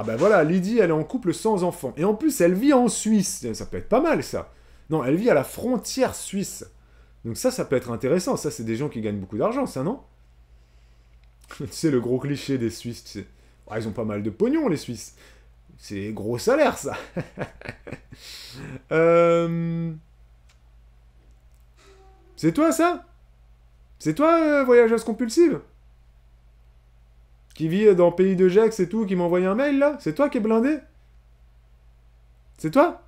Ah ben voilà, Lydie, elle est en couple sans enfant. Et en plus, elle vit en Suisse. Ça peut être pas mal, ça. Non, elle vit à la frontière suisse. Donc ça, ça peut être intéressant. Ça, c'est des gens qui gagnent beaucoup d'argent, ça, non Tu sais, le gros cliché des Suisses, ah, ils ont pas mal de pognon, les Suisses. C'est gros salaire, ça. Euh, c'est toi, ça C'est toi, euh, voyageuse compulsive qui vit dans le Pays de Gex et tout, qui m'a envoyé un mail là C'est toi qui es blindé C'est toi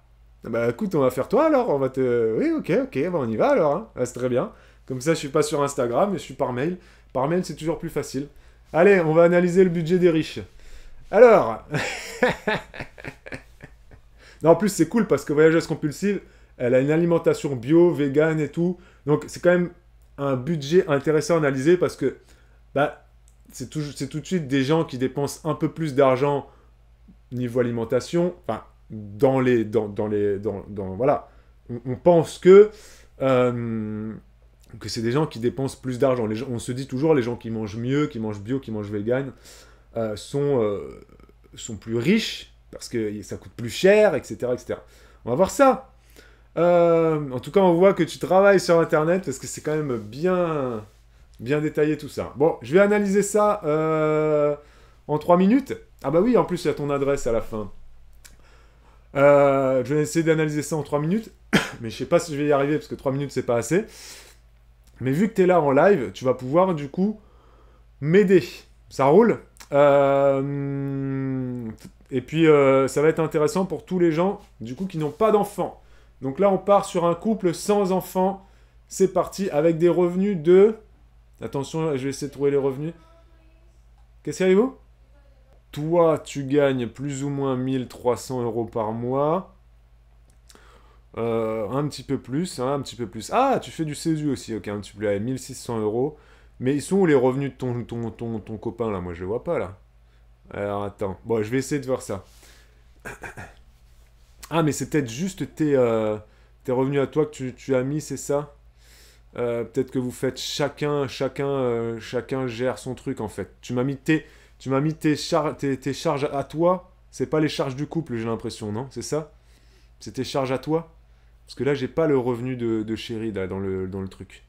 ah Bah écoute, on va faire toi alors, on va te. Oui, ok, ok, bah, on y va alors, hein. Ah, c'est très bien. Comme ça, je suis pas sur Instagram, mais je suis par mail. Par mail, c'est toujours plus facile. Allez, on va analyser le budget des riches. Alors. non, en plus, c'est cool parce que Voyageuse Compulsive, elle a une alimentation bio, vegan et tout. Donc, c'est quand même un budget intéressant à analyser parce que. Bah, c'est tout, de suite des gens qui dépensent un peu plus d'argent niveau alimentation, enfin, dans les... Dans, dans les dans, voilà. On, pense que... Euh, que c'est des gens qui dépensent plus d'argent. On se dit toujours, les gens qui mangent mieux, qui mangent bio, qui mangent vegan, euh, sont, euh, sont plus riches, parce que ça coûte plus cher, etc. etc. On va voir ça. en tout cas, on voit que tu travailles sur Internet, parce que c'est quand même bien bien détaillé tout ça. Bon, je vais analyser ça euh, en 3 minutes. Ah bah oui, en plus, il y a ton adresse à la fin. Euh, je vais essayer d'analyser ça en 3 minutes, mais je sais pas si je vais y arriver parce que 3 minutes c'est pas assez. Mais vu que tu es là en live, tu vas pouvoir du coup m'aider. Ça roule euh, Et puis ça va être intéressant pour tous les gens du coup qui n'ont pas d'enfants. Donc là on part sur un couple sans enfants. C'est parti avec des revenus de Attention, je vais essayer de trouver les revenus. Qu'est-ce qu'il y a, vous Toi, tu gagnes plus ou moins 1300 euros par mois. Euh, un petit peu plus, hein, un petit peu plus. Ah, tu fais du CESU aussi, ok, un petit peu plus, 1600 euros. Mais ils sont où les revenus de ton, ton, ton, copain, là Moi, je vois pas, là. Alors, attends. Bon, je vais essayer de voir ça. Ah, mais c'est peut-être juste tes, euh, tes revenus à toi que tu as mis, c'est ça euh, peut-être que vous faites chacun, chacun, euh, chacun gère son truc en fait. Tu m'as mis tes, tu m'as mis tes, charges à toi. C'est pas les charges du couple, j'ai l'impression, non C'est ça C'est tes charges à toi Parce que là, j'ai pas le revenu de, de chérie dans, le, dans le truc.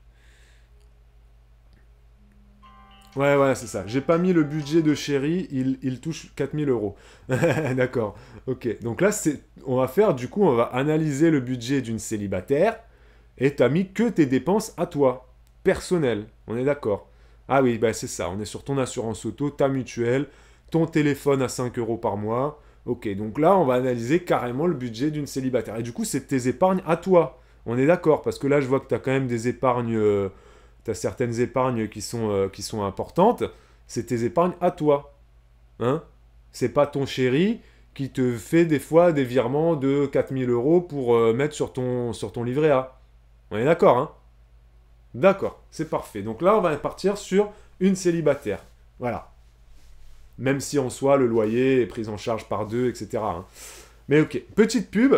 Ouais, ouais, c'est ça. J'ai pas mis le budget de chéri, il, il touche 4000 euros. D'accord, ok. Donc là, on va faire, du coup, on va analyser le budget d'une célibataire et t'as mis que tes dépenses à toi, personnelles. On est d'accord Ah oui, bah, c'est ça, on est sur ton assurance auto, ta mutuelle, ton téléphone à 5 euros par mois. Ok, donc là, on va analyser carrément le budget d'une célibataire. Et du coup, c'est tes épargnes à toi. On est d'accord, parce que là, je vois que tu as quand même des épargnes, euh, tu as certaines épargnes qui sont, euh, qui sont importantes. C'est tes épargnes à toi. Hein C'est pas ton chéri qui te fait des fois des virements de 4000 euros pour euh, mettre sur ton, sur ton livret A. On est d'accord, hein D'accord, c'est parfait. Donc là, on va partir sur une célibataire. Voilà. Même si en soi, le loyer est pris en charge par deux, etc. Hein. Mais ok, petite pub.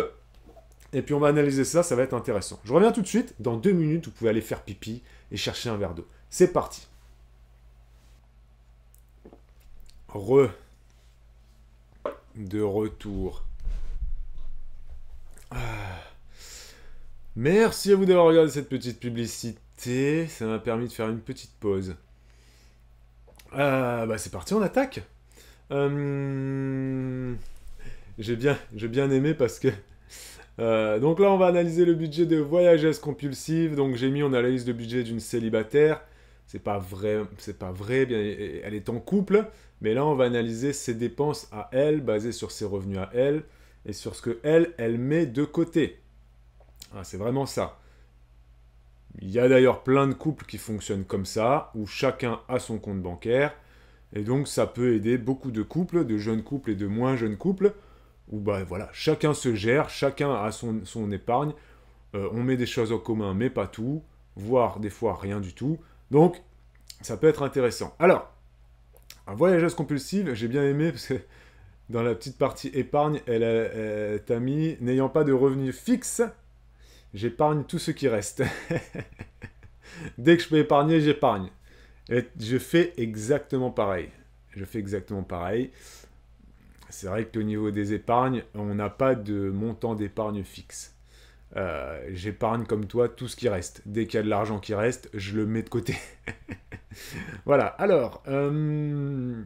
Et puis on va analyser ça, ça va être intéressant. Je reviens tout de suite. Dans deux minutes, vous pouvez aller faire pipi et chercher un verre d'eau. C'est parti. Re. De retour. Ah. Merci à vous d'avoir regardé cette petite publicité. Ça m'a permis de faire une petite pause. Euh, bah c'est parti, on attaque. Euh, j'ai bien, j'ai bien aimé parce que. Euh, donc là, on va analyser le budget de voyageuse compulsive. Donc j'ai mis, on analyse le budget d'une célibataire. C'est pas vrai, c'est pas vrai. Bien, elle est en couple, mais là, on va analyser ses dépenses à elle, basées sur ses revenus à elle et sur ce que elle, elle met de côté. Ah, c'est vraiment ça. Il y a d'ailleurs plein de couples qui fonctionnent comme ça, où chacun a son compte bancaire, et donc ça peut aider beaucoup de couples, de jeunes couples et de moins jeunes couples, où bah, voilà, chacun se gère, chacun a son, épargne, euh, on met des choses en commun, mais pas tout, voire des fois rien du tout. Donc ça peut être intéressant. Alors, un voyageuse compulsive, j'ai bien aimé parce que dans la petite partie épargne, elle, a, t'a mis n'ayant pas de revenus fixe, J'épargne tout ce qui reste. Dès que je peux épargner, j'épargne. je fais exactement pareil. Je fais exactement pareil. C'est vrai qu'au niveau des épargnes, on n'a pas de montant d'épargne fixe. Euh, j'épargne comme toi tout ce qui reste. Dès qu'il y a de l'argent qui reste, je le mets de côté. voilà, alors, euh,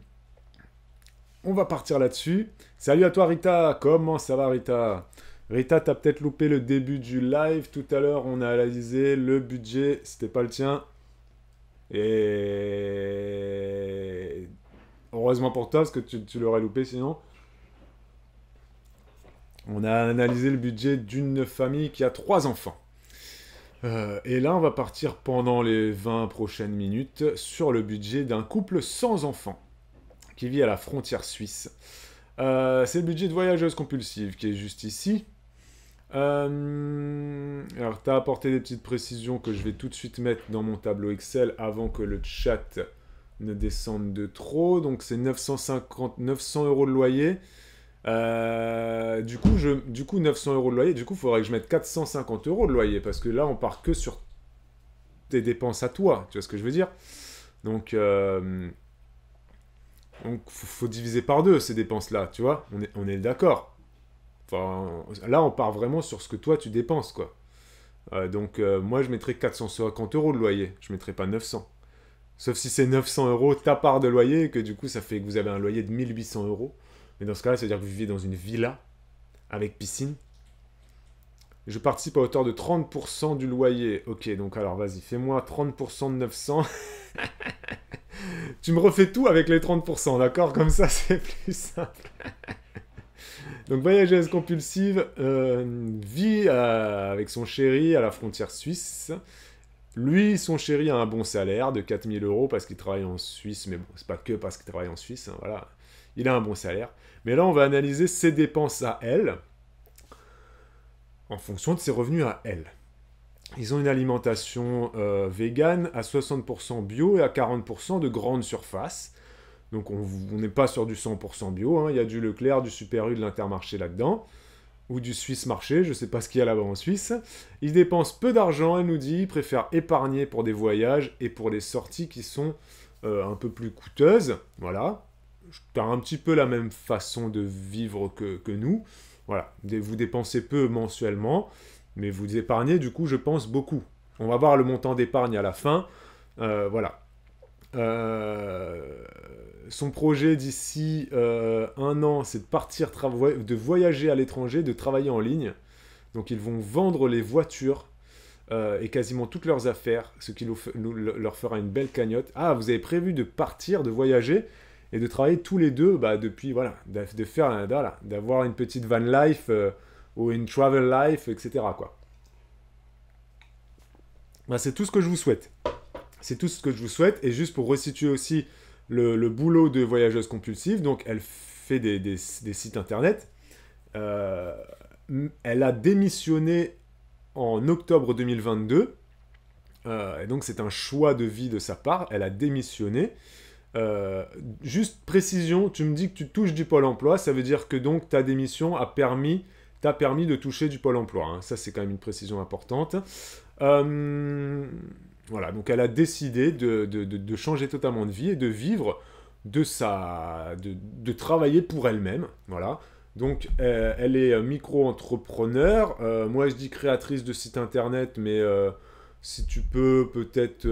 on va partir là-dessus. Salut à toi Rita, comment ça va Rita Rita, t'as peut-être loupé le début du live. Tout à l'heure, on a analysé le budget. C'était pas le tien. Et heureusement pour toi, parce que tu, l'aurais loupé sinon. On a analysé le budget d'une famille qui a trois enfants. Euh, et là, on va partir pendant les 20 prochaines minutes sur le budget d'un couple sans enfants qui vit à la frontière suisse. Euh, c'est le budget de voyageuse compulsive qui est juste ici. Euh, alors, tu as apporté des petites précisions que je vais tout de suite mettre dans mon tableau Excel avant que le chat ne descende de trop. Donc, c'est 950, 900 euros de loyer. Euh, du, coup, je, du coup, 900 euros de loyer, du coup, il faudrait que je mette 450 euros de loyer parce que là, on part que sur tes dépenses à toi. Tu vois ce que je veux dire Donc, euh, faut, diviser par deux ces dépenses-là, tu vois On est, on est d'accord là, on part vraiment sur ce que toi, tu dépenses, quoi. Euh, donc, euh, moi, je mettrais 450 euros de loyer. Je ne mettrais pas 900. Sauf si c'est 900 euros ta part de loyer, que du coup, ça fait que vous avez un loyer de 1800 euros. Mais dans ce cas-là, ça veut dire que vous vivez dans une villa avec piscine. Je participe à hauteur de 30% du loyer. Ok, donc alors vas-y, fais-moi 30% de 900. tu me refais tout avec les 30%, d'accord Comme ça, c'est plus simple. Donc voyageuse compulsive euh, vit avec son chéri à la frontière suisse. Lui, son chéri a un bon salaire de 4000 euros parce qu'il travaille en Suisse, mais bon, c'est pas que parce qu'il travaille en Suisse, hein, voilà. Il a un bon salaire. Mais là, on va analyser ses dépenses à elle en fonction de ses revenus à elle. Ils ont une alimentation euh, végane à 60% bio et à 40% de grande surface. Donc on n'est pas sur du 100% bio, hein. il y a du Leclerc, du Super U, de l'Intermarché là-dedans, ou du Suisse Marché, je ne sais pas ce qu'il y a là-bas en Suisse. Il dépense peu d'argent, elle nous dit, ils préfère épargner pour des voyages et pour les sorties qui sont euh, un peu plus coûteuses. Voilà, tu as un petit peu la même façon de vivre que, que nous. Voilà, vous dépensez peu mensuellement, mais vous épargnez du coup, je pense, beaucoup. On va voir le montant d'épargne à la fin. Euh, voilà. Euh son projet d'ici euh, un an, c'est de partir de voyager à l'étranger, de travailler en ligne. Donc ils vont vendre les voitures euh, et quasiment toutes leurs affaires, ce qui leur fera une belle cagnotte. Ah, vous avez prévu de partir, de voyager et de travailler tous les deux bah, depuis, voilà, de, faire, euh, d'avoir une petite van life ou une travel life, etc. Quoi. Bah, c'est tout ce que je vous souhaite. C'est tout ce que je vous souhaite. Et juste pour resituer aussi le, boulot de voyageuse compulsive, donc elle fait des, sites internet. Euh, elle a démissionné en octobre 2022, euh, et donc c'est un choix de vie de sa part, elle a démissionné. Euh, juste précision, tu me dis que tu touches du Pôle emploi, ça veut dire que donc ta démission a permis, t'a permis de toucher du Pôle emploi. Hein. Ça, c'est quand même une précision importante. Euh, voilà, donc elle a décidé de, changer totalement de vie et de vivre de sa... de, travailler pour elle-même, voilà. Donc euh, elle est euh, micro-entrepreneur, euh, moi je dis créatrice de site internet, mais si tu peux peut-être...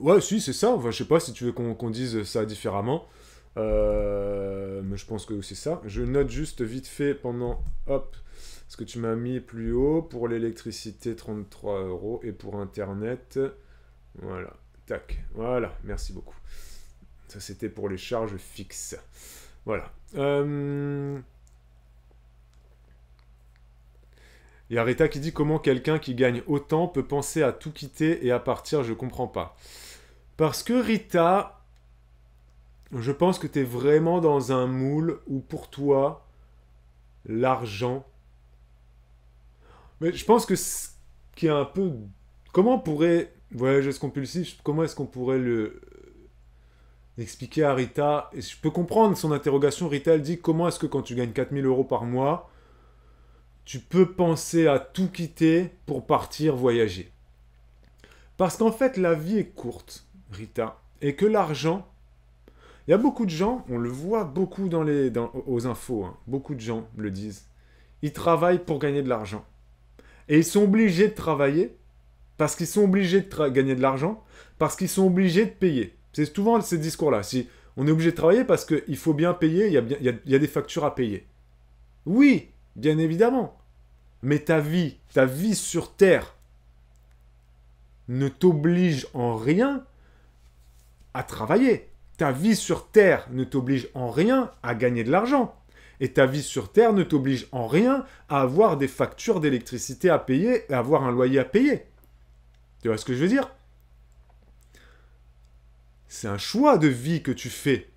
Ouais, si, c'est ça, enfin, je sais pas si tu veux qu'on dise ça différemment. mais je pense que c'est ça. Je note juste vite fait pendant... Hop, ce que tu m'as mis plus haut pour l'électricité, 33 euros. Et pour Internet, voilà. Tac. Voilà. Merci beaucoup. Ça, c'était pour les charges fixes. Voilà. Euh, y a Rita qui dit comment quelqu'un qui gagne autant peut penser à tout quitter et à partir, je comprends pas. Parce que Rita, je pense que tu es vraiment dans un moule où pour toi, l'argent, mais je pense que ce qui est un peu. Comment on pourrait. Voyageuse compulsif, comment est-ce qu'on pourrait le. Euh, expliquer à Rita, je peux comprendre son interrogation, Rita elle dit comment est-ce que quand tu gagnes 4000 euros par mois, tu peux penser à tout quitter pour partir voyager. Parce qu'en fait la vie est courte, Rita, et que l'argent, il y a beaucoup de gens, on le voit beaucoup dans les, aux infos, hein, beaucoup de gens le disent, ils travaillent pour gagner de l'argent. Et ils sont obligés de travailler parce qu'ils sont obligés de gagner de l'argent, parce qu'ils sont obligés de payer. C'est souvent ce discours-là. Si on est obligé de travailler parce qu'il faut bien payer, il y, a il y a des factures à payer. Oui, bien évidemment. Mais ta vie, ta vie sur Terre, ne t'oblige en rien à travailler. Ta vie sur Terre ne t'oblige en rien à gagner de l'argent et ta vie sur Terre ne t'oblige en rien à avoir des factures d'électricité à payer et à avoir un loyer à payer. Tu vois ce que je veux dire C'est un choix de vie que tu fais.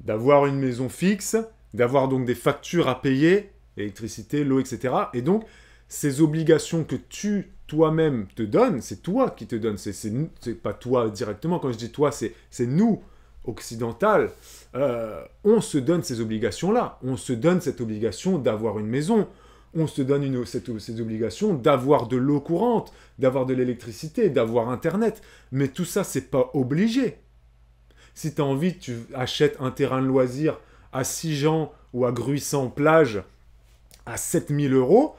D'avoir une maison fixe, d'avoir donc des factures à payer, électricité, l'eau, etc. Et donc, ces obligations que tu toi-même te donnes, c'est toi qui te donnes, c'est pas toi directement, quand je dis toi, c'est nous occidentale, euh, on se donne ces obligations-là. On se donne cette obligation d'avoir une maison. On se donne une, cette, obligation d'avoir de l'eau courante, d'avoir de l'électricité, d'avoir Internet. Mais tout ça, c'est pas obligé. Si tu as envie, tu achètes un terrain de loisir à Sijan ou à Gruissan-Plage à 7000 euros.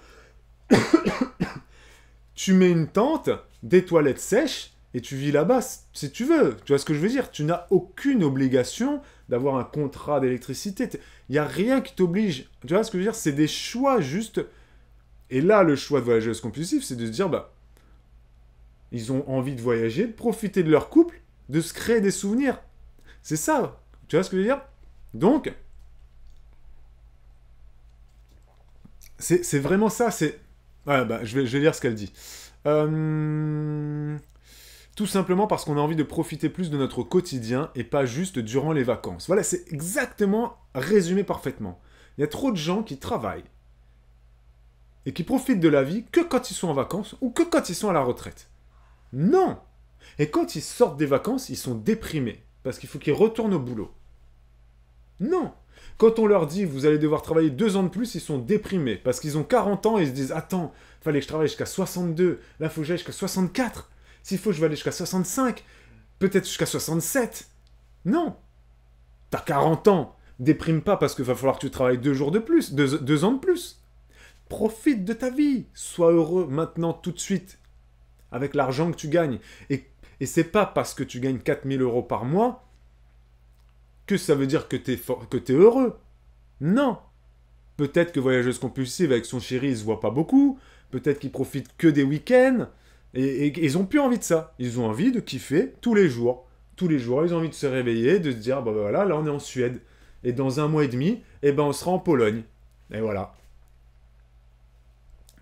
tu mets une tente, des toilettes sèches, et tu vis là-bas si tu veux. Tu vois ce que je veux dire Tu n'as aucune obligation d'avoir un contrat d'électricité. Il n'y a rien qui t'oblige. Tu vois ce que je veux dire C'est des choix juste. Et là, le choix de voyageuse compulsive, c'est de se dire, bah, ils ont envie de voyager, de profiter de leur couple, de se créer des souvenirs. C'est ça. Tu vois ce que je veux dire Donc, c'est vraiment ça. C'est. bah, je, vais, lire ce qu'elle dit. Euh, tout simplement parce qu'on a envie de profiter plus de notre quotidien et pas juste durant les vacances. Voilà, c'est exactement résumé parfaitement. Il y a trop de gens qui travaillent et qui profitent de la vie que quand ils sont en vacances ou que quand ils sont à la retraite. Non Et quand ils sortent des vacances, ils sont déprimés parce qu'il faut qu'ils retournent au boulot. Non Quand on leur dit vous allez devoir travailler deux ans de plus, ils sont déprimés parce qu'ils ont 40 ans et ils se disent attends, fallait que je travaille jusqu'à 62, là faut que j'aille jusqu'à 64. S'il faut, je vais aller jusqu'à 65, peut-être jusqu'à 67. Non. T'as 40 ans. Déprime pas parce qu'il va falloir que tu travailles deux jours de plus, deux, ans de plus. Profite de ta vie. Sois heureux maintenant, tout de suite, avec l'argent que tu gagnes. Et, c'est pas parce que tu gagnes 4000 euros par mois que ça veut dire que tu es heureux. Non. Peut-être que Voyageuse Compulsive avec son chéri, ne se voit pas beaucoup. Peut-être qu'il profite que des week-ends. Et, ils ont plus envie de ça. Ils ont envie de kiffer tous les jours. Tous les jours, ils ont envie de se réveiller, de se dire, bah, bah, voilà, là on est en Suède. Et dans un mois et demi, eh ben on sera en Pologne. Et voilà.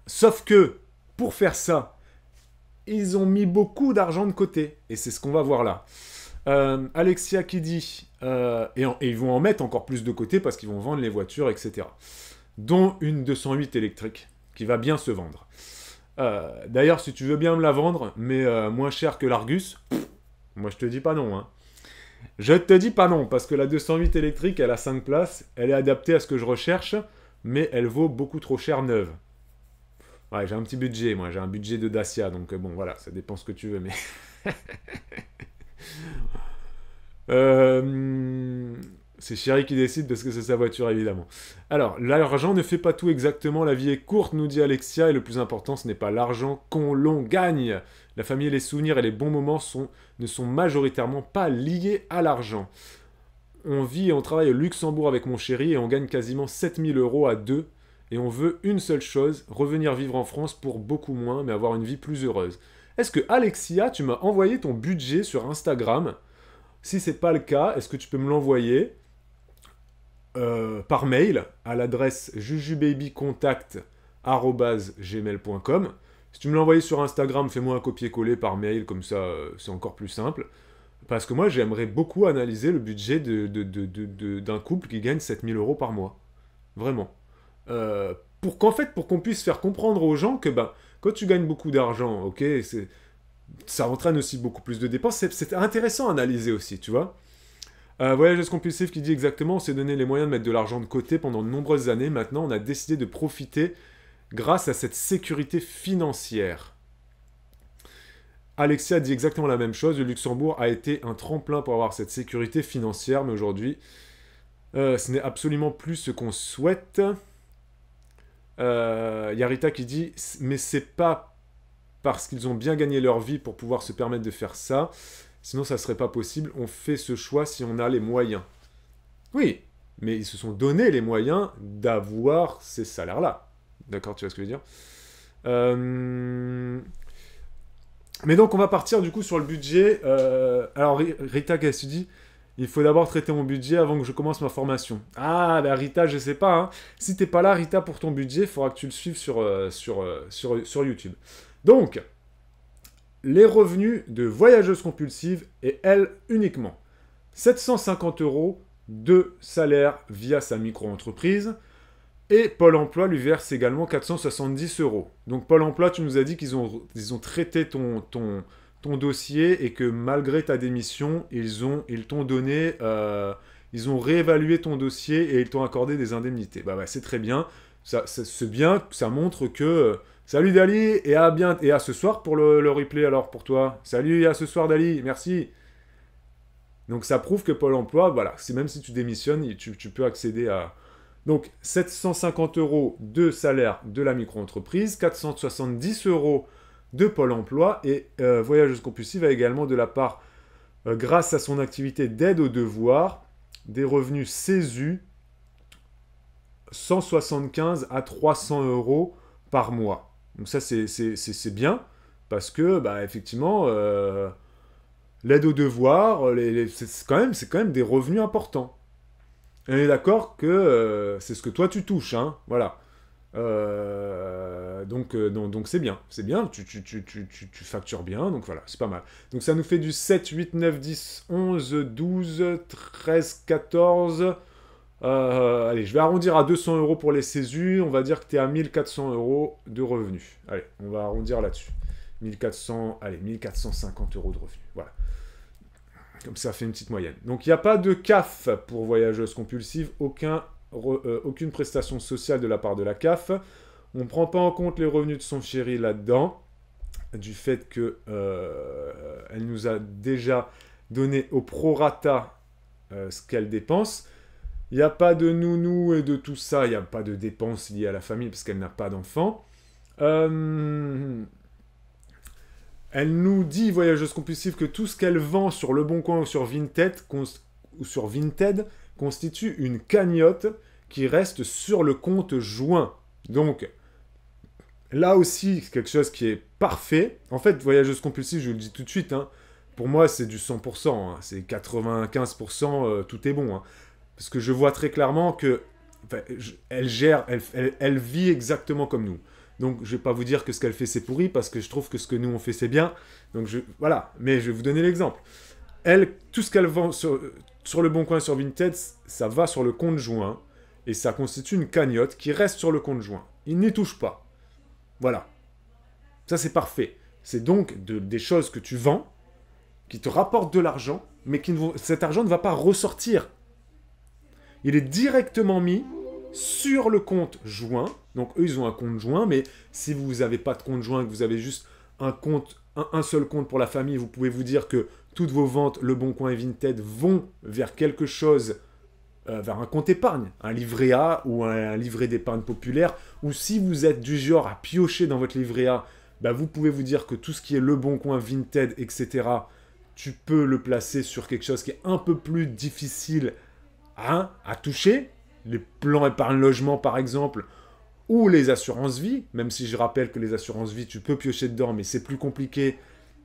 Sauf que, pour faire ça, ils ont mis beaucoup d'argent de côté. Et c'est ce qu'on va voir là. Euh, Alexia qui dit, euh, et, ils vont en mettre encore plus de côté parce qu'ils vont vendre les voitures, etc. Dont une 208 électrique, qui va bien se vendre. Euh, d'ailleurs, si tu veux bien me la vendre, mais euh, moins cher que l'Argus, moi je te dis pas non. Hein. Je te dis pas non, parce que la 208 électrique, elle a 5 places, elle est adaptée à ce que je recherche, mais elle vaut beaucoup trop cher neuve. Ouais, j'ai un petit budget, moi, j'ai un budget de Dacia, donc euh, bon, voilà, ça dépend ce que tu veux, mais... euh... C'est Chéri qui décide parce que c'est sa voiture, évidemment. Alors, l'argent ne fait pas tout exactement, la vie est courte, nous dit Alexia, et le plus important, ce n'est pas l'argent qu'on l'on gagne. La famille, les souvenirs et les bons moments ne sont majoritairement pas liés à l'argent. On vit et on travaille au Luxembourg avec mon chéri et on gagne quasiment 7000 euros à deux. Et on veut une seule chose, revenir vivre en France pour beaucoup moins, mais avoir une vie plus heureuse. Est-ce que Alexia, tu m'as envoyé ton budget sur Instagram Si c'est pas le cas, est-ce que tu peux me l'envoyer euh, par mail à l'adresse jujubabycontact.com Si tu me l'envoies sur Instagram, fais-moi un copier-coller par mail, comme ça euh, c'est encore plus simple. Parce que moi j'aimerais beaucoup analyser le budget d'un de, de, couple qui gagne 7000 euros par mois. Vraiment. Euh, pour qu'en fait, pour qu'on puisse faire comprendre aux gens que ben, quand tu gagnes beaucoup d'argent, ok, ça entraîne aussi beaucoup plus de dépenses. C'est intéressant à analyser aussi, tu vois. Euh, Voyageuse compulsif qui dit exactement, on s'est donné les moyens de mettre de l'argent de côté pendant de nombreuses années. Maintenant, on a décidé de profiter grâce à cette sécurité financière. Alexia dit exactement la même chose. Le Luxembourg a été un tremplin pour avoir cette sécurité financière, mais aujourd'hui, euh, ce n'est absolument plus ce qu'on souhaite. Euh, Yarita qui dit Mais c'est pas parce qu'ils ont bien gagné leur vie pour pouvoir se permettre de faire ça. Sinon, ça ne serait pas possible. On fait ce choix si on a les moyens. Oui, mais ils se sont donnés les moyens d'avoir ces salaires-là. D'accord, tu vois ce que je veux dire euh, Mais donc, on va partir du coup sur le budget. Euh, alors, Rita qu'est-ce que tu dis il faut d'abord traiter mon budget avant que je commence ma formation. Ah, bah Rita, je sais pas. Hein. Si t'es pas là, Rita, pour ton budget, il faudra que tu le suives sur, euh, sur, sur, sur YouTube. Donc, les revenus de voyageuses compulsives et elle uniquement. 750 euros de salaire via sa micro-entreprise et Pôle emploi lui verse également 470 euros. Donc Pôle emploi, tu nous as dit qu'ils ont, ont traité ton, ton, dossier et que malgré ta démission, ils, ont, ils t'ont donné, euh, ils ont réévalué ton dossier et ils t'ont accordé des indemnités. Bah c'est très bien. c'est bien, ça montre que Salut Dali et à bientôt et à ce soir pour le, replay alors pour toi. Salut et à ce soir Dali, merci. Donc ça prouve que Pôle Emploi, voilà, même si tu démissionnes, tu, peux accéder à donc 750 euros de salaire de la micro-entreprise, 470 euros de Pôle Emploi et euh, Voyageuse Compulsive a également de la part, euh, grâce à son activité d'aide aux devoirs, des revenus CESU 175 à 300 euros par mois. Donc ça, c'est bien, parce que, bah, effectivement, euh, l'aide aux devoirs, c'est quand, même des revenus importants. on est d'accord que euh, c'est ce que toi, tu touches, hein, voilà. Euh, donc c'est bien, c'est bien, tu, tu, tu, factures bien, donc voilà, c'est pas mal. Donc ça nous fait du 7, 8, 9, 10, 11, 12, 13, 14... Euh, allez, je vais arrondir à 200 euros pour les CESU. On va dire que tu es à 1400 euros de revenus. Allez, on va arrondir là-dessus. 1400, allez, 1450 euros de revenus. Voilà. Comme ça fait une petite moyenne. Donc il n'y a pas de CAF pour voyageuse compulsive. Euh, aucune prestation sociale de la part de la CAF. On ne prend pas en compte les revenus de son chéri là-dedans. Du fait que euh, elle nous a déjà donné au prorata ce qu'elle dépense. Il n'y a pas de nounou et de tout ça. Il n'y a pas de dépenses liées à la famille parce qu'elle n'a pas d'enfant. Euh, elle nous dit, voyageuse compulsive, que tout ce qu'elle vend sur Le Bon Coin ou sur Vinted, constitue une cagnotte qui reste sur le compte joint. Donc, là aussi, c'est quelque chose qui est parfait. En fait, voyageuse compulsive, je vous le dis tout de suite, hein, pour moi, c'est du 100%. Hein. c'est 95%, euh, tout est bon. Hein. Parce que je vois très clairement que elle gère, elle, elle, vit exactement comme nous. Donc je vais pas vous dire que ce qu'elle fait c'est pourri parce que je trouve que ce que nous on fait c'est bien. Donc je voilà, mais je vais vous donner l'exemple. Elle, tout ce qu'elle vend sur, sur le bon coin sur Vinted, ça va sur le compte joint et ça constitue une cagnotte qui reste sur le compte joint. Il n'y touche pas. Voilà. Ça c'est parfait. C'est donc des choses que tu vends qui te rapportent de l'argent, mais qui cet argent ne va pas ressortir il est directement mis sur le compte joint. Donc eux, ils ont un compte joint, mais si vous n'avez pas de compte joint, que vous avez juste un compte, un, seul compte pour la famille, vous pouvez vous dire que toutes vos ventes, Le Bon Coin et Vinted, vont vers quelque chose, euh, vers un compte épargne, un livret A ou un, livret d'épargne populaire. Ou si vous êtes du genre à piocher dans votre livret A, bah, vous pouvez vous dire que tout ce qui est Le Bon Coin, Vinted, etc., tu peux le placer sur quelque chose qui est un peu plus difficile à, hein, à toucher, les plans épargne-logement par exemple, ou les assurances-vie, même si je rappelle que les assurances-vie, tu peux piocher dedans, mais c'est plus compliqué,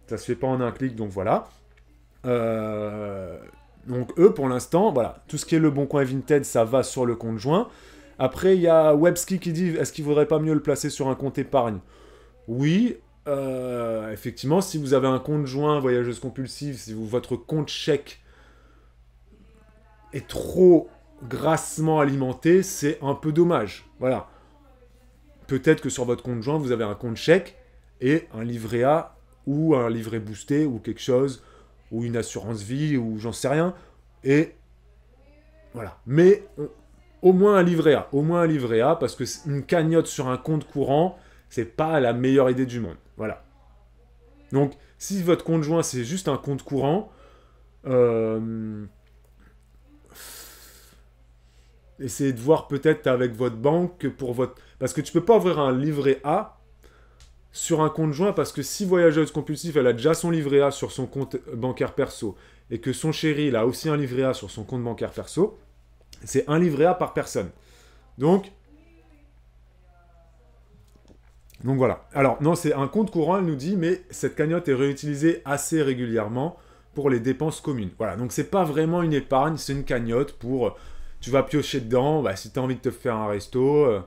ça se fait pas en un clic, donc voilà. Euh, donc eux, pour l'instant, voilà, tout ce qui est le bon coin Vinted, ça va sur le compte joint. Après, il y a Webski qui dit, est-ce qu'il vaudrait pas mieux le placer sur un compte épargne Oui, euh, effectivement, si vous avez un compte joint, voyageuse compulsive, si votre compte chèque est trop grassement alimenté, c'est un peu dommage. Voilà. Peut-être que sur votre compte joint, vous avez un compte chèque et un livret A ou un livret boosté ou quelque chose, ou une assurance vie, ou j'en sais rien. Et voilà. Mais au moins un livret A, au moins un livret A, parce que une cagnotte sur un compte courant, c'est pas la meilleure idée du monde. Voilà. Donc, si votre compte joint, c'est juste un compte courant, euh, essayez de voir peut-être avec votre banque pour votre... Parce que tu ne peux pas ouvrir un livret A sur un compte joint parce que si voyageuse compulsive, elle a déjà son livret A sur son compte bancaire perso et que son chéri, il a aussi un livret A sur son compte bancaire perso, c'est un livret A par personne. Donc, donc voilà. Alors non, c'est un compte courant, elle nous dit, mais cette cagnotte est réutilisée assez régulièrement pour les dépenses communes. Voilà, donc c'est pas vraiment une épargne, c'est une cagnotte pour tu vas piocher dedans. Bah, si tu as envie de te faire un resto, euh,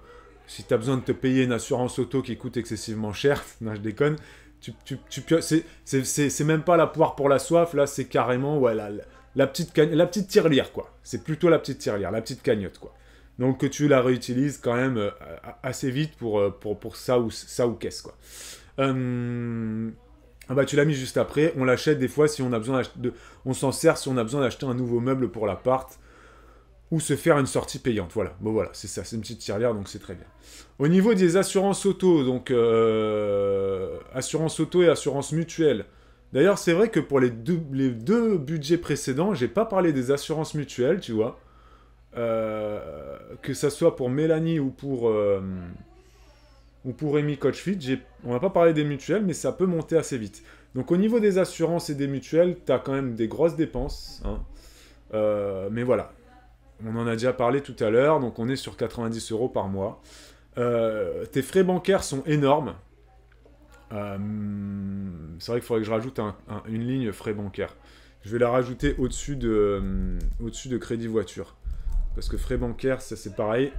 si tu as besoin de te payer une assurance auto qui coûte excessivement cher, je déconne. Tu, tu, tu c'est même pas la poire pour la soif, là, c'est carrément ouais, la, la, petite la tirelire, quoi. C'est plutôt la petite tirelire, la petite cagnotte, quoi. Donc que tu la réutilises quand même euh, assez vite euh, pour, pour, ça ou, ça ou qu'est-ce, quoi. Hum, ah bah tu l'as mis juste après, on l'achète des fois si on a besoin de... On s'en sert si on a besoin d'acheter un nouveau meuble pour l'appart ou se faire une sortie payante. Voilà, bon voilà, c'est ça, c'est une petite tirelire, donc c'est très bien. Au niveau des assurances auto, donc euh, assurance auto et assurance mutuelle. D'ailleurs, c'est vrai que pour les deux, les deux budgets précédents, j'ai pas parlé des assurances mutuelles, tu vois. Euh, que ça soit pour Mélanie ou pour euh, ou pour Amy Coachfit, on n'a pas parlé des mutuelles, mais ça peut monter assez vite. Donc au niveau des assurances et des mutuelles, tu as quand même des grosses dépenses. Hein. mais voilà, on en a déjà parlé tout à l'heure, donc on est sur 90 euros par mois. Euh, tes frais bancaires sont énormes. Euh, c'est vrai qu'il faudrait que je rajoute une ligne frais bancaires. Je vais la rajouter au-dessus de, euh, au de crédit voiture. Parce que frais bancaires, ça c'est pareil.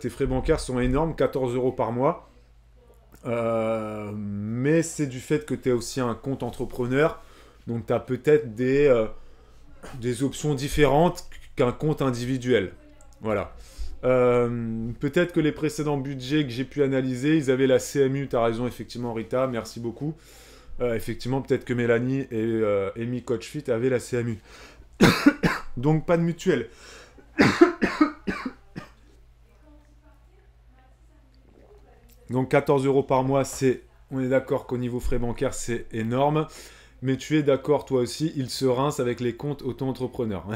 tes frais bancaires sont énormes, 14 euros par mois. mais c'est du fait que tu as aussi un compte entrepreneur. Donc tu as peut-être des, des options différentes qu'un compte individuel. Voilà. Euh, peut-être que les précédents budgets que j'ai pu analyser, ils avaient la CMU, tu as raison, effectivement, Rita, merci beaucoup. Euh, effectivement, peut-être que Mélanie et Amy euh, Coachfit avaient la CMU. Donc, pas de mutuelle. Donc, 14 euros par mois, c'est. On est d'accord qu'au niveau frais bancaires, c'est énorme. Mais tu es d'accord, toi aussi, il se rince avec les comptes auto-entrepreneurs.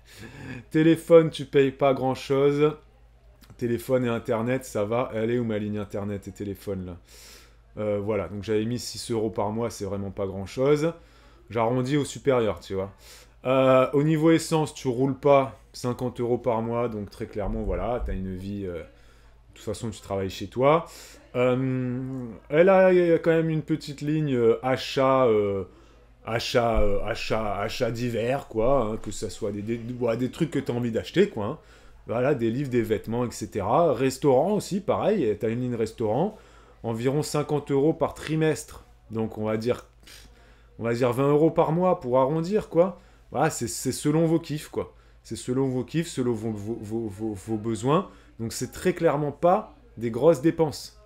Téléphone, tu payes pas grand-chose. Téléphone et Internet, ça va. Elle est où ma ligne Internet et téléphone, là euh, Voilà, donc j'avais mis 6 euros par mois, c'est vraiment pas grand-chose. J'arrondis au supérieur, tu vois. Euh, au niveau essence, tu roules pas 50 euros par mois, donc très clairement, voilà, tu as une vie... Euh, de toute façon, tu travailles chez toi. Euh, elle a quand même une petite ligne achat, achats, euh, achat divers, quoi, hein, que ce soit des, des, des trucs que tu as envie d'acheter, quoi. Hein. Voilà, des livres, des vêtements, etc. Restaurant aussi, pareil, tu as une ligne restaurant, environ 50 euros par trimestre. Donc on va dire, on va dire 20 euros par mois pour arrondir, quoi. Voilà, c'est selon vos kiffs, quoi. C'est selon vos kiffs, selon vos, vos, besoins. Donc c'est très clairement pas des grosses dépenses.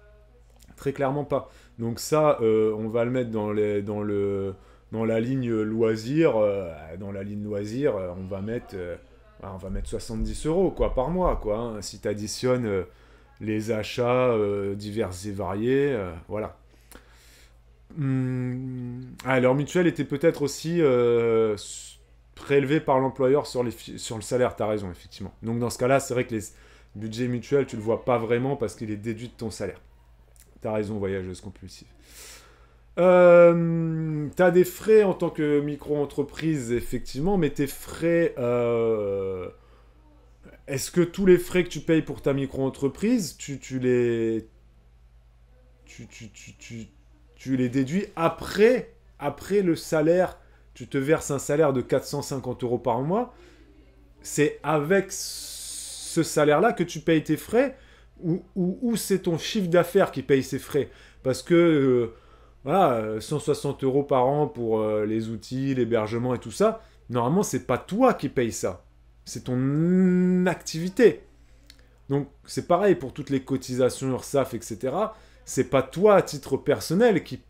Très clairement pas. Donc ça, euh, on va le mettre dans le dans la ligne loisir, euh, dans la ligne euh, on va mettre, euh, bah, on va mettre 70 euros quoi par mois quoi. Hein. si tu additionnes les achats divers et variés, voilà. Hum, ah, leur mutuelle était peut-être aussi prélevé prélevée par l'employeur sur, sur, le salaire, Tu t'as raison, effectivement. Donc dans ce cas-là, c'est vrai que les budgets mutuels, tu le vois pas vraiment parce qu'il est déduit de ton salaire. as raison, voyageuse compulsive. Euh, tu as des frais en tant que micro-entreprise, effectivement, mais tes frais... Euh, est-ce que tous les frais que tu payes pour ta micro-entreprise, tu, tu, les... Tu, tu, tu, les déduis après, après le salaire Tu te verses un salaire de 450 euros par mois. C'est avec ce salaire-là que tu payes tes frais ou, c'est ton chiffre d'affaires qui paye ses frais Parce que... Euh, voilà, 160 euh, euros par an pour euh, les outils, l'hébergement et tout ça, normalement, c'est pas toi qui payes ça. C'est ton activité. Donc, c'est pareil pour toutes les cotisations URSAF, etc. C'est pas toi, à titre personnel, qui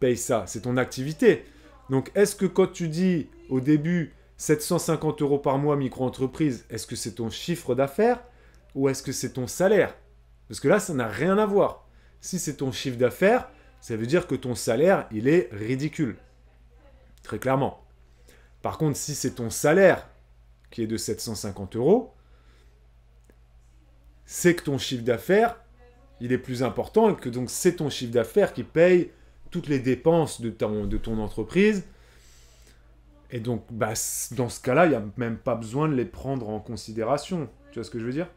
paye ça. C'est ton activité. Donc, est-ce que quand tu dis au début 750 euros par mois micro-entreprise, est-ce que c'est ton chiffre d'affaires ou est-ce que c'est ton salaire Parce que là, ça n'a rien à voir. Si c'est ton chiffre d'affaires, ça veut dire que ton salaire, il est ridicule. Très clairement. Par contre, si c'est ton salaire qui est de 750 euros, c'est que ton chiffre d'affaires, il est plus important et que donc c'est ton chiffre d'affaires qui paye toutes les dépenses de ton, de ton entreprise. Et donc, bah, dans ce cas-là, il n'y a même pas besoin de les prendre en considération. Tu vois ce que je veux dire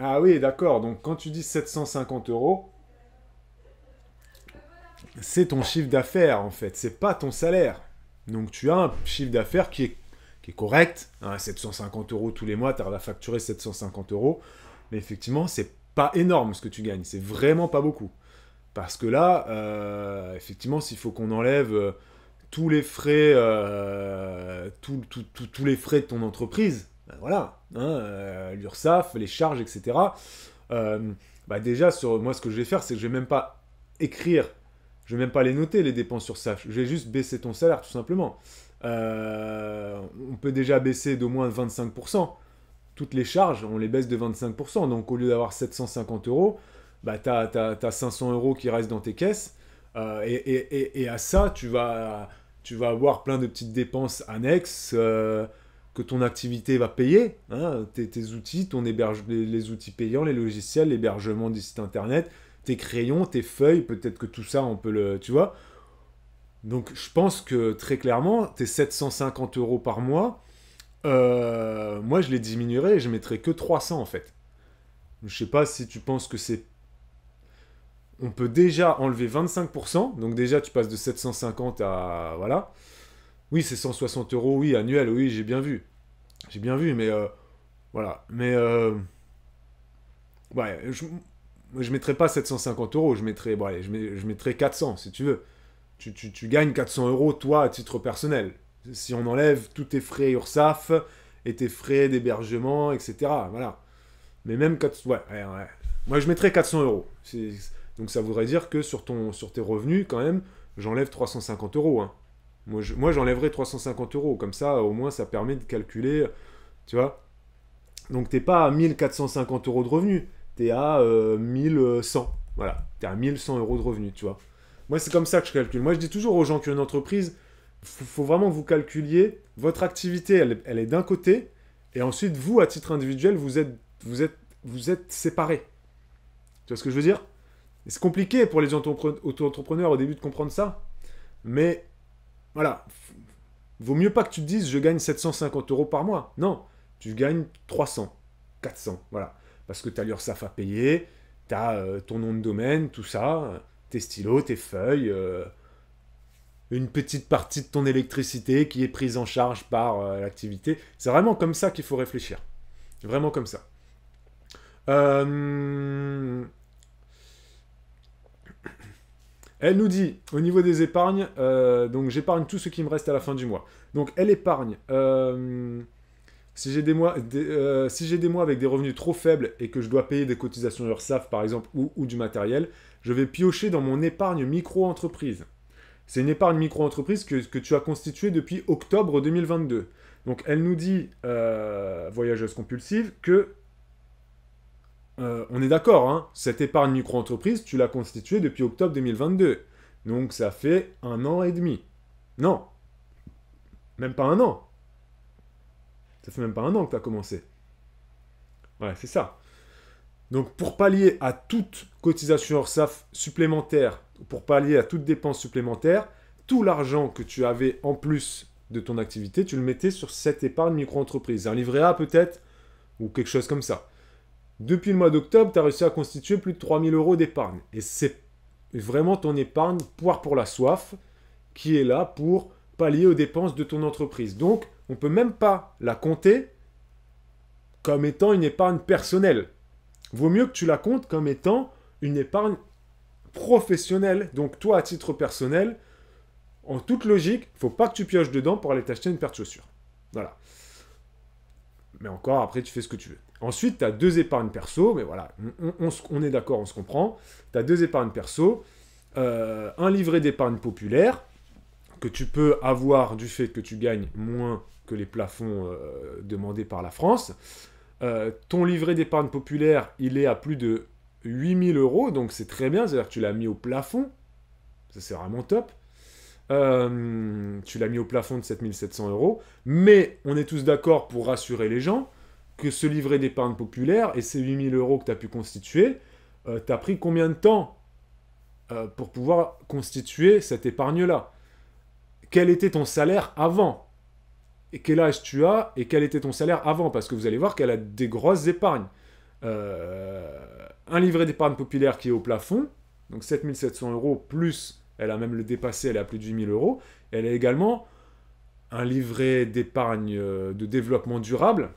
Ah oui, d'accord. Donc quand tu dis 750 euros, c'est ton chiffre d'affaires en fait, c'est pas ton salaire. Donc tu as un chiffre d'affaires qui est, correct, 750 hein, euros tous les mois, tu as facturer 750 euros, mais effectivement c'est pas énorme ce que tu gagnes, c'est vraiment pas beaucoup. Parce que là, euh, effectivement, s'il faut qu'on enlève euh, tous les frais, euh, tous les frais de ton entreprise, ben voilà, l'ursaf hein, euh, l'URSSAF, les charges, etc. Euh, bah déjà, sur, moi, ce que je vais faire, c'est que je vais même pas écrire, je vais même pas les noter, les dépenses sur SAF. Je vais juste baisser ton salaire, tout simplement. Euh, on peut déjà baisser d'au moins 25%. Toutes les charges, on les baisse de 25%. Donc, au lieu d'avoir 750 euros, bah, tu as, 500 euros qui restent dans tes caisses. et, et, à ça, tu vas, tu vas avoir plein de petites dépenses annexes que ton activité va payer, hein, tes, outils, ton héberge, les, outils payants, les logiciels, l'hébergement du site internet, tes crayons, tes feuilles, peut-être que tout ça, on peut le... Tu vois Donc je pense que très clairement, tes 750 euros par mois, euh, moi je les diminuerai, et je mettrai que 300 en fait. Je sais pas si tu penses que c'est... On peut déjà enlever 25%, donc déjà tu passes de 750 à... Voilà. Oui, c'est 160 euros, oui, annuel, oui, j'ai bien vu. J'ai bien vu, mais euh, voilà. Mais euh, ouais, je, je mettrais pas 750 euros, je mettrai, bon, je, mettrais 400 si tu veux. Tu, gagnes 400 euros, toi, à titre personnel. Si on enlève tous tes frais URSAF et tes frais d'hébergement, etc. Voilà. Mais même 400... Ouais, ouais, ouais. Moi, je mettrais 400 euros. Donc, ça voudrait dire que sur, ton, sur tes revenus, quand même, j'enlève 350 euros. Hein. Moi, je, 350 euros. Comme ça, au moins, ça permet de calculer. Tu vois Donc, t'es pas à 1450 euros de revenus. es à 1100. Euh, voilà. T'es à 1100 euros de revenus, tu vois. Moi, c'est comme ça que je calcule. Moi, je dis toujours aux gens qui ont une entreprise, il faut vraiment que vous calculiez. Votre activité, elle, est d'un côté. Et ensuite, vous, à titre individuel, vous êtes, vous êtes, vous êtes séparés. Tu vois ce que je veux dire C'est compliqué pour les auto-entrepreneurs au début de comprendre ça. Mais voilà. Vaut mieux pas que tu te dises je gagne 750 euros par mois. Non, tu gagnes 300, 400, voilà. Parce que tu as l'URSAF à payer, tu as euh, ton nom de domaine, tout ça, tes stylos, tes feuilles, euh, une petite partie de ton électricité qui est prise en charge par euh, l'activité. C'est vraiment comme ça qu'il faut réfléchir. Vraiment comme ça. Elle nous dit, au niveau des épargnes, euh, donc j'épargne tout ce qui me reste à la fin du mois. Donc elle épargne. Euh, si j'ai des, mois, euh, des mois avec des revenus trop faibles et que je dois payer des cotisations URSAF par exemple ou, du matériel, je vais piocher dans mon épargne micro-entreprise. C'est une épargne micro-entreprise que, que, tu as constituée depuis octobre 2022. Donc elle nous dit, voyageuse compulsive, que euh, on est d'accord, hein. cette épargne micro-entreprise, tu l'as constituée depuis octobre 2022. Donc ça fait un an et demi. Non. Même pas un an. Ça fait même pas un an que tu as commencé. Ouais, c'est ça. Donc pour pallier à toute cotisation SAF supplémentaire, pour pallier à toute dépense supplémentaire, tout l'argent que tu avais en plus de ton activité, tu le mettais sur cette épargne micro-entreprise. Un livret A peut-être, ou quelque chose comme ça. Depuis le mois d'octobre, tu as réussi à constituer plus de 3000 euros d'épargne. Et c'est vraiment ton épargne poire pour la soif qui est là pour pallier aux dépenses de ton entreprise. Donc, on ne peut même pas la compter comme étant une épargne personnelle. Vaut mieux que tu la comptes comme étant une épargne professionnelle. Donc, toi, à titre personnel, en toute logique, faut pas que tu pioches dedans pour aller t'acheter une paire de chaussures. Voilà. Mais encore, après, tu fais ce que tu veux. Ensuite, tu as deux épargnes perso, mais voilà, on, est d'accord, on se comprend. Tu as deux épargnes perso, euh, un livret d'épargne populaire que tu peux avoir du fait que tu gagnes moins que les plafonds euh, demandés par la France. Euh, ton livret d'épargne populaire, il est à plus de 8000 euros, donc c'est très bien, c'est-à-dire que tu l'as mis au plafond, ça c'est vraiment top. tu l'as mis au plafond de 7700 euros, mais on est tous d'accord pour rassurer les gens, que ce livret d'épargne populaire et ces 8000 euros que tu as pu constituer, euh, tu as pris combien de temps euh, pour pouvoir constituer cette épargne-là Quel était ton salaire avant et quel âge tu as et quel était ton salaire avant Parce que vous allez voir qu'elle a des grosses épargnes. Euh, un livret d'épargne populaire qui est au plafond, donc 7700 euros plus, elle a même le dépassé, elle est à plus de 8000 euros. Elle a également un livret d'épargne de développement durable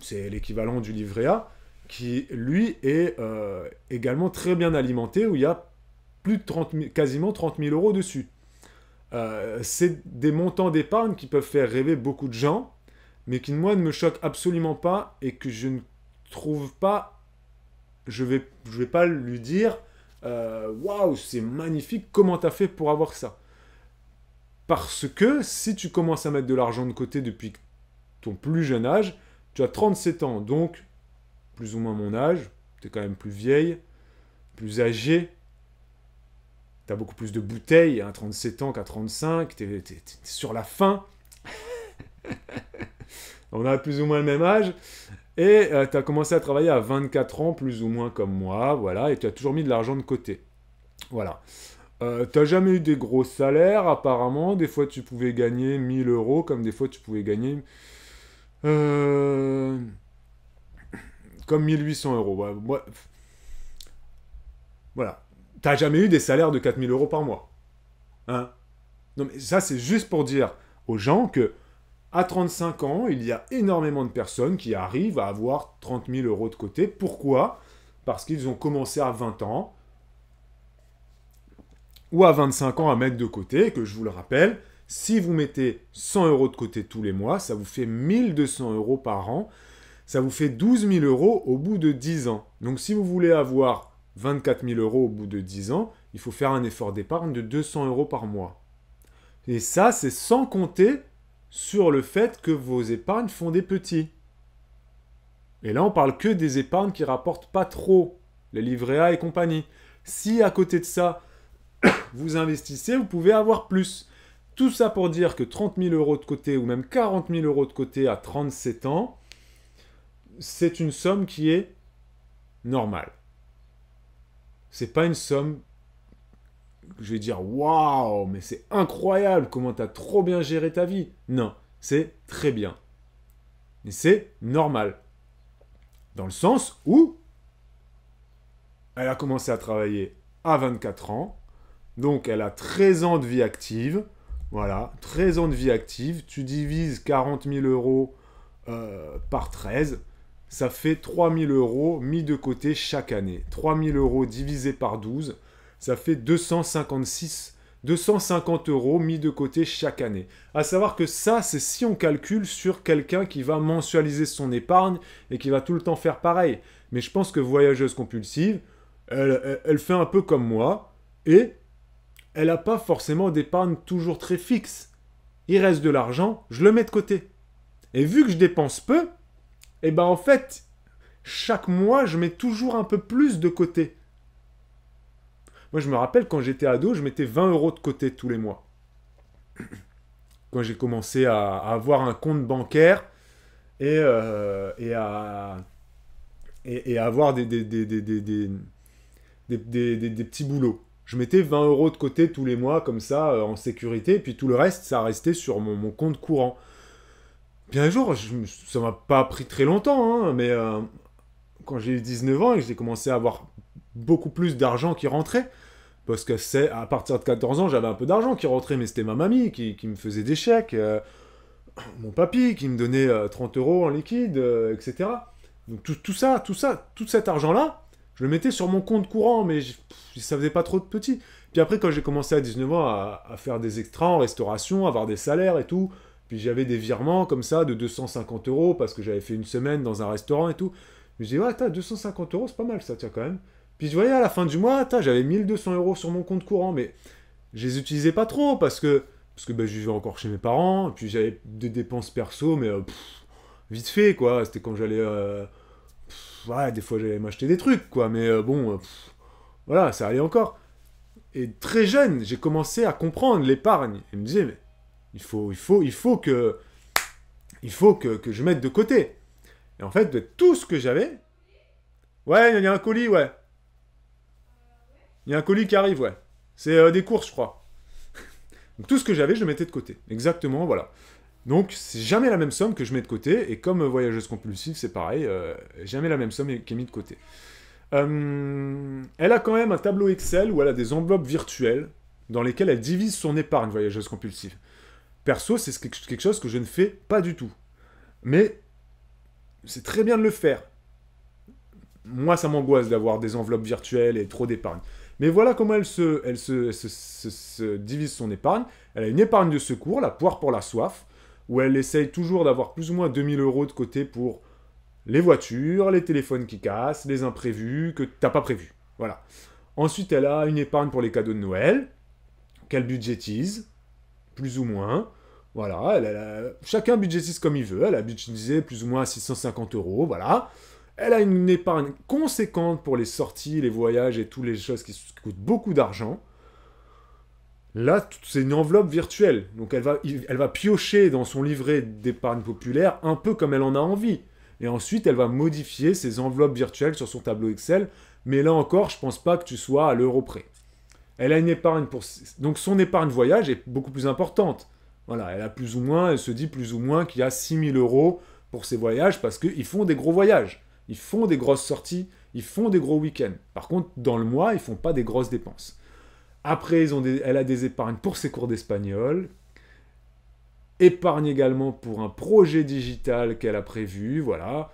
c'est l'équivalent du livret A, qui lui est euh, également très bien alimenté, où il y a plus de quasiment 30 000 euros dessus. Euh, c'est des montants d'épargne qui peuvent faire rêver beaucoup de gens, mais qui moi ne me choquent absolument pas et que je ne trouve pas, je vais, je vais pas lui dire, euh, waouh, c'est magnifique, comment tu as fait pour avoir ça Parce que si tu commences à mettre de l'argent de côté depuis ton plus jeune âge, tu as 37 ans, donc plus ou moins mon âge, tu es quand même plus vieille, plus âgée, tu as beaucoup plus de bouteilles à 37 ans qu'à 35, tu es, sur la fin. On a plus ou moins le même âge. Et euh, tu as commencé à travailler à 24 ans, plus ou moins comme moi, voilà, et tu as toujours mis de l'argent de côté. Voilà. Euh, t'as jamais eu des gros salaires apparemment, des fois tu pouvais gagner 1000 euros comme des fois tu pouvais gagner euh, comme 1800 euros. Bah, voilà. T'as jamais eu des salaires de 4000 euros par mois. Hein Non, mais ça, c'est juste pour dire aux gens que à 35 ans, il y a énormément de personnes qui arrivent à avoir 30 000 euros de côté. Pourquoi Parce qu'ils ont commencé à 20 ans ou à 25 ans à mettre de côté, que je vous le rappelle, si vous mettez 100 euros de côté tous les mois, ça vous fait 1200 euros par an. Ça vous fait 12 000 euros au bout de 10 ans. Donc si vous voulez avoir 24 000 euros au bout de 10 ans, il faut faire un effort d'épargne de 200 euros par mois. Et ça, c'est sans compter sur le fait que vos épargnes font des petits. Et là, on parle que des épargnes qui rapportent pas trop, les livrets A et compagnie. Si à côté de ça, vous investissez, vous pouvez avoir plus. Tout ça pour dire que 30 000 euros de côté ou même 40 000 euros de côté à 37 ans, c'est une somme qui est normale. C'est pas une somme, je vais dire waouh, mais c'est incroyable comment t'as trop bien géré ta vie. Non, c'est très bien. Mais c'est normal. Dans le sens où elle a commencé à travailler à 24 ans, donc elle a 13 ans de vie active. Voilà, 13 ans de vie active, tu divises 40 000 euros euh, par 13, ça fait 3 000 euros mis de côté chaque année. 3 000 euros divisé par 12, ça fait 256, 250 euros mis de côté chaque année. À savoir que ça, c'est si on calcule sur quelqu'un qui va mensualiser son épargne et qui va tout le temps faire pareil. Mais je pense que voyageuse compulsive, elle fait un peu comme moi et elle n'a pas forcément d'épargne toujours très fixe. Il reste de l'argent, je le mets de côté. Et vu que je dépense peu, et eh ben en fait, chaque mois, je mets toujours un peu plus de côté. Moi, je me rappelle quand j'étais ado, je mettais 20 euros de côté tous les mois. Quand j'ai commencé à, avoir un compte bancaire et, euh, à avoir des petits boulots je mettais 20 euros de côté tous les mois comme ça euh, en sécurité, et puis tout le reste, ça restait sur mon, compte courant. Bien un jour, ça m'a pas pris très longtemps, hein, mais euh, quand j'ai eu 19 ans et que j'ai commencé à avoir beaucoup plus d'argent qui rentrait, parce que c'est à partir de 14 ans, j'avais un peu d'argent qui rentrait, mais c'était ma mamie qui, me faisait des chèques, euh, mon papy qui me donnait 30 euros en liquide, etc. Donc tout ça, tout ça, tout cet argent-là, je le mettais sur mon compte courant, mais ça faisait pas trop de petits. Puis après, quand j'ai commencé à 19 ans à, faire des extras en restauration, avoir des salaires et tout, puis j'avais des virements comme ça de 250 euros parce que j'avais fait une semaine dans un restaurant et tout. Je me disais, ouais, t'as 250 euros, c'est pas mal ça, tiens, quand même. Puis je voyais à la fin du mois, j'avais 1200 euros sur mon compte courant, mais je les utilisais pas trop parce que, parce que ben, je vivais encore chez mes parents, puis j'avais des dépenses perso, mais euh, vite fait, quoi. C'était quand j'allais. Euh, ouais, des fois j'allais m'acheter des trucs, quoi, mais euh, bon, euh, voilà, ça allait encore. Et très jeune, j'ai commencé à comprendre l'épargne. Et me disais, mais il faut, il faut, il faut que, il faut que, je mette de côté. Et en fait, de tout ce que j'avais, ouais, il y a un colis, ouais. Il y a un colis qui arrive, ouais. C'est euh, des courses, je crois. Donc, tout ce que j'avais, je mettais de côté. Exactement, voilà. Donc, c'est jamais la même somme que je mets de côté, et comme euh, voyageuse compulsive, c'est pareil, euh, jamais la même somme qui est mise de côté. Euh, elle a quand même un tableau Excel où elle a des enveloppes virtuelles dans lesquelles elle divise son épargne, voyageuse compulsive. Perso, c'est quelque chose que je ne fais pas du tout. Mais c'est très bien de le faire. Moi, ça m'angoisse d'avoir des enveloppes virtuelles et trop d'épargne. Mais voilà comment elle, se, elle se divise son épargne. Elle a une épargne de secours, la poire pour la soif où elle essaye toujours d'avoir plus ou moins 2000 euros de côté pour les voitures, les téléphones qui cassent, les imprévus que tu t'as pas prévus. Voilà. Ensuite, elle a une épargne pour les cadeaux de Noël, qu'elle budgétise, plus ou moins. Voilà, chacun budgétise comme il veut. Elle a budgétisé plus ou moins 650 euros, voilà. Elle a une épargne conséquente pour les sorties, les voyages et toutes les choses qui coûtent beaucoup d'argent. Là, c'est une enveloppe virtuelle. Donc elle va, piocher dans son livret d'épargne populaire un peu comme elle en a envie. Et ensuite, elle va modifier ses enveloppes virtuelles sur son tableau Excel. Mais là encore, je ne pense pas que tu sois à l'euro près. Elle a une épargne pour... Donc son épargne voyage est beaucoup plus importante. Voilà, elle a plus ou moins, elle se dit plus ou moins qu'il y a 6000 euros pour ses voyages parce qu'ils font des gros voyages. Ils font des grosses sorties, ils font des gros week-ends. Par contre, dans le mois, ils font pas des grosses dépenses. Après, elle a des épargnes pour ses cours d'espagnol. Épargne également pour un projet digital qu'elle a prévu, voilà.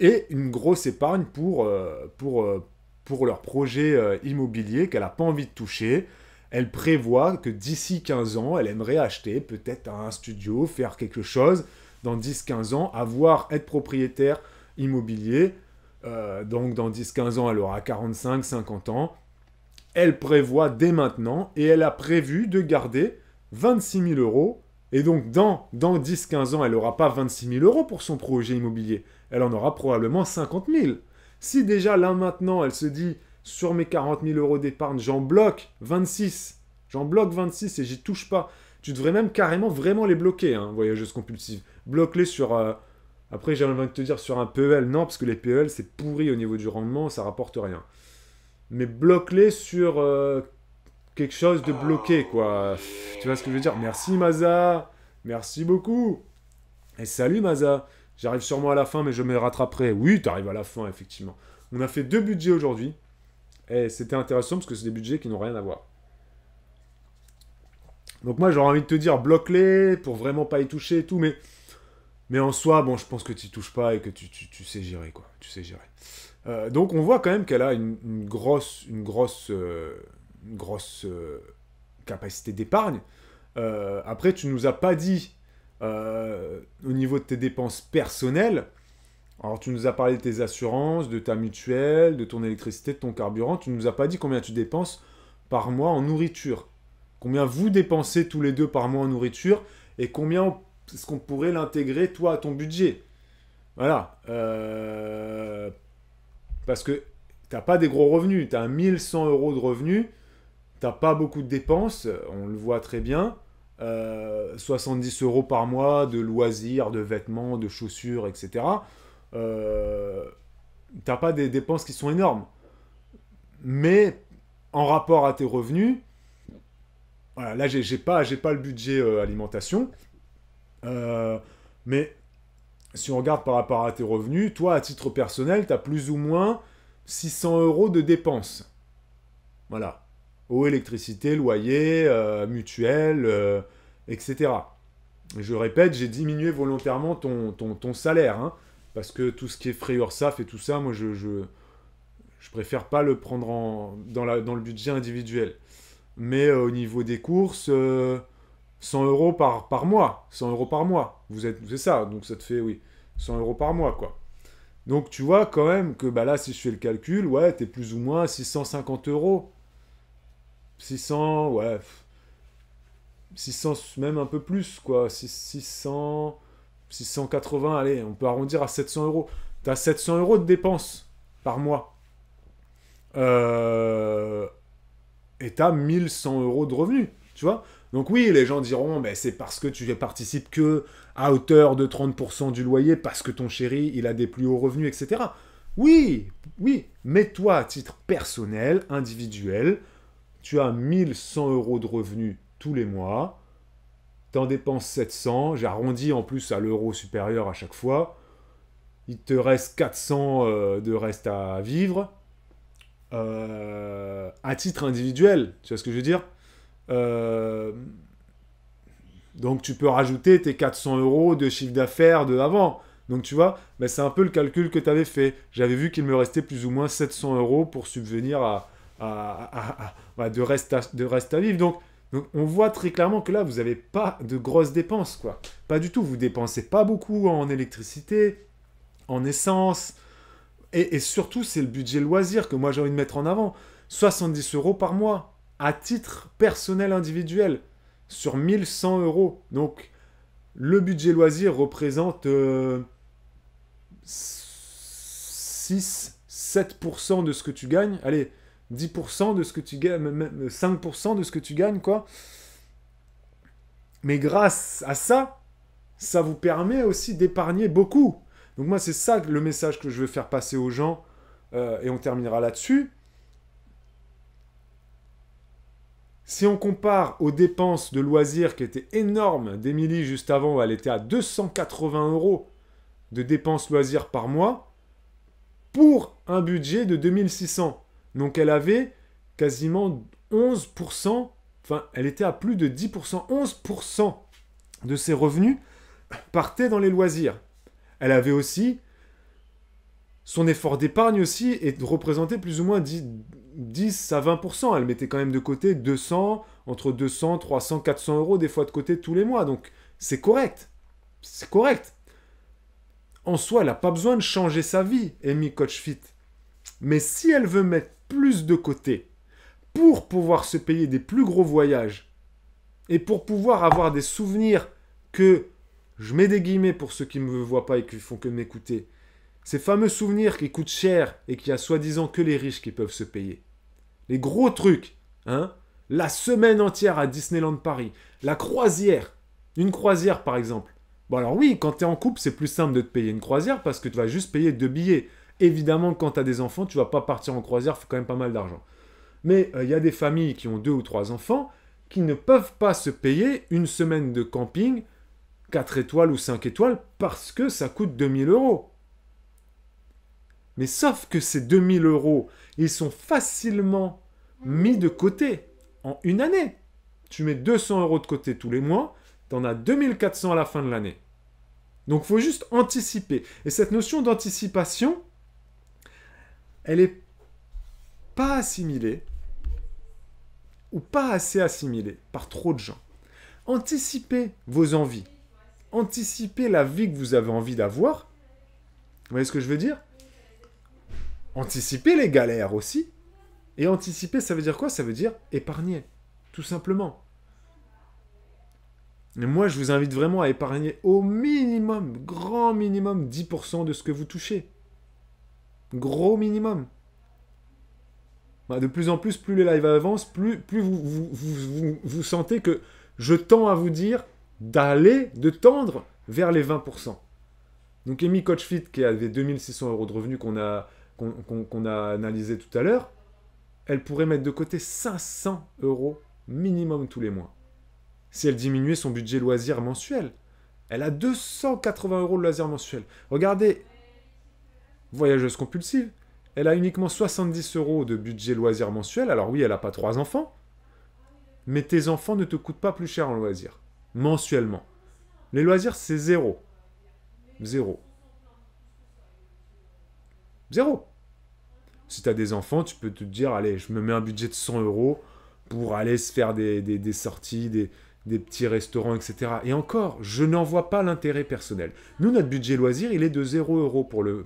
Et une grosse épargne pour, euh, pour, euh, pour leur projet euh, immobilier qu'elle n'a pas envie de toucher. Elle prévoit que d'ici 15 ans, elle aimerait acheter peut-être un studio, faire quelque chose dans 10-15 ans, avoir, être propriétaire immobilier. donc dans 10-15 ans, elle aura 45-50 ans elle prévoit dès maintenant et elle a prévu de garder 26 000 euros. Et donc, dans, 10-15 ans, elle n'aura pas 26 000 euros pour son projet immobilier. Elle en aura probablement 50 000. Si déjà là maintenant, elle se dit sur mes 40 000 euros d'épargne, j'en bloque 26, j'en bloque 26 et j'y touche pas. Tu devrais même carrément vraiment les bloquer, hein, voyageuse compulsive. Bloque-les sur. Euh, après, j'ai envie de te dire sur un PEL, non, parce que les PEL, c'est pourri au niveau du rendement, ça rapporte rien mais bloque-les sur euh, quelque chose de bloqué, quoi. Tu vois ce que je veux dire Merci Maza, merci beaucoup. Et salut Maza, j'arrive sûrement à la fin, mais je me rattraperai. Oui, tu arrives à la fin, effectivement. On a fait deux budgets aujourd'hui, et c'était intéressant parce que c'est des budgets qui n'ont rien à voir. Donc moi, j'aurais envie de te dire, bloque-les pour vraiment pas y toucher et tout, mais... Mais en soi, bon, je pense que tu touches pas et que tu sais gérer, quoi. Tu sais gérer. Euh, donc on voit quand même qu'elle a une, grosse, une grosse, euh, grosse euh, capacité d'épargne. après, tu nous as pas dit au niveau de tes dépenses personnelles. Alors tu nous as parlé de tes assurances, de ta mutuelle, de ton électricité, de ton carburant. Tu nous as pas dit combien tu dépenses par mois en nourriture. Combien vous dépensez tous les deux par mois en nourriture et combien est-ce qu'on pourrait l'intégrer toi à ton budget. Voilà. Euh, parce que t'as pas des gros revenus, tu as 1100 euros de revenus, t'as pas beaucoup de dépenses, on le voit très bien. 70 euh, euros par mois de loisirs, de vêtements, de chaussures, etc. Euh, tu n'as pas des dépenses qui sont énormes. Mais en rapport à tes revenus, voilà, là j'ai pas, pas le budget euh, alimentation. mais si on regarde par rapport à tes revenus, toi, à titre personnel, tu as plus ou moins 600 euros de dépenses. Voilà. Eau, électricité, loyer, mutuel, euh, mutuelle, euh, etc. Je répète, j'ai diminué volontairement ton, ton, salaire, hein, parce que tout ce qui est frayeur SAF et tout ça, moi, je, je, préfère pas le prendre dans, la, dans, le budget individuel. Mais euh, au niveau des courses, 100 euros par, par mois. 100 euros par mois. Vous êtes, c'est ça. Donc ça te fait, oui, 100 euros par mois, quoi. Donc tu vois quand même que bah là, si je fais le calcul, ouais, t'es plus ou moins 650 euros. 600, ouais. 600, même un peu plus, quoi. 600, 680, allez, on peut arrondir à 700 euros. T'as 700 euros de dépenses par mois. Euh, et t'as 1100 euros de revenus, tu vois donc oui, les gens diront, mais c'est parce que tu participes que à hauteur de 30% du loyer, parce que ton chéri, il a des plus hauts revenus, etc. Oui, oui, mais toi, à titre personnel, individuel, tu as 1100 euros de revenus tous les mois, t'en dépenses 700, j'arrondis en plus à l'euro supérieur à chaque fois, il te reste 400 euh, de reste à vivre, euh, à titre individuel, tu vois ce que je veux dire euh, donc tu peux rajouter tes 400 euros de chiffre d'affaires de avant. Donc tu vois, mais c'est un peu le calcul que tu avais fait. J'avais vu qu'il me restait plus ou moins 700 euros pour subvenir à, de, reste à, de reste à vivre. Donc, on voit très clairement que là, vous n'avez pas de grosses dépenses. quoi. Pas du tout, vous dépensez pas beaucoup en électricité, en essence. Et, et surtout, c'est le budget loisir que moi j'ai envie de mettre en avant. 70 euros par mois à titre personnel individuel sur 1100 euros. Donc, le budget loisir représente 6-7% euh, de ce que tu gagnes. Allez, 10% de ce que tu gagnes, 5% de ce que tu gagnes, quoi. Mais grâce à ça, ça vous permet aussi d'épargner beaucoup. Donc moi, c'est ça le message que je veux faire passer aux gens, euh, et on terminera là-dessus. Si on compare aux dépenses de loisirs qui étaient énormes d'Emilie juste avant, elle était à 280 euros de dépenses loisirs par mois pour un budget de 2600. Donc elle avait quasiment 11%, enfin elle était à plus de 10%, 11% de ses revenus partaient dans les loisirs. Elle avait aussi son effort d'épargne aussi est représenté plus ou moins 10, à 20%. Elle mettait quand même de côté 200, entre 200, 300, 400 euros des fois de côté tous les mois. Donc c'est correct. C'est correct. En soi, elle n'a pas besoin de changer sa vie, Amy Coachfit. Mais si elle veut mettre plus de côté pour pouvoir se payer des plus gros voyages et pour pouvoir avoir des souvenirs que je mets des guillemets pour ceux qui ne me voient pas et qui font que m'écouter, ces fameux souvenirs qui coûtent cher et qui a soi-disant que les riches qui peuvent se payer. Les gros trucs, hein La semaine entière à Disneyland Paris, la croisière, une croisière par exemple. Bon alors oui, quand tu es en couple, c'est plus simple de te payer une croisière parce que tu vas juste payer deux billets. Évidemment, quand tu as des enfants, tu vas pas partir en croisière, faut quand même pas mal d'argent. Mais euh, il y a des familles qui ont deux ou trois enfants qui ne peuvent pas se payer une semaine de camping 4 étoiles ou 5 étoiles parce que ça coûte 2000 euros. Mais sauf que ces 2000 euros, ils sont facilement mis de côté en une année. Tu mets 200 euros de côté tous les mois, tu en as 2400 à la fin de l'année. Donc il faut juste anticiper. Et cette notion d'anticipation, elle n'est pas assimilée ou pas assez assimilée par trop de gens. Anticipez vos envies. Anticipez la vie que vous avez envie d'avoir. Vous voyez ce que je veux dire anticiper les galères aussi. Et anticiper, ça veut dire quoi Ça veut dire épargner, tout simplement. Mais moi, je vous invite vraiment à épargner au minimum, grand minimum, 10% de ce que vous touchez. Gros minimum. Bah, de plus en plus, plus les lives avancent, plus, plus vous, vous, sentez que je tends à vous dire d'aller, de tendre vers les 20%. Donc Amy Coachfit, qui avait 2600 euros de revenus qu'on a qu'on a analysé tout à l'heure, elle pourrait mettre de côté 500 euros minimum tous les mois. Si elle diminuait son budget loisir mensuel, elle a 280 euros de loisir mensuel. Regardez, voyageuse compulsive, elle a uniquement 70 euros de budget loisirs mensuel. Alors oui, elle n'a pas trois enfants, mais tes enfants ne te coûtent pas plus cher en loisirs, mensuellement. Les loisirs, c'est zéro. Zéro. Zéro. Si tu as des enfants, tu peux te dire, allez, je me mets un budget de 100 euros pour aller se faire des, sorties, des, petits restaurants, etc. Et encore, je n'en vois pas l'intérêt personnel. Nous, notre budget loisir, il est de 0 euros pour le,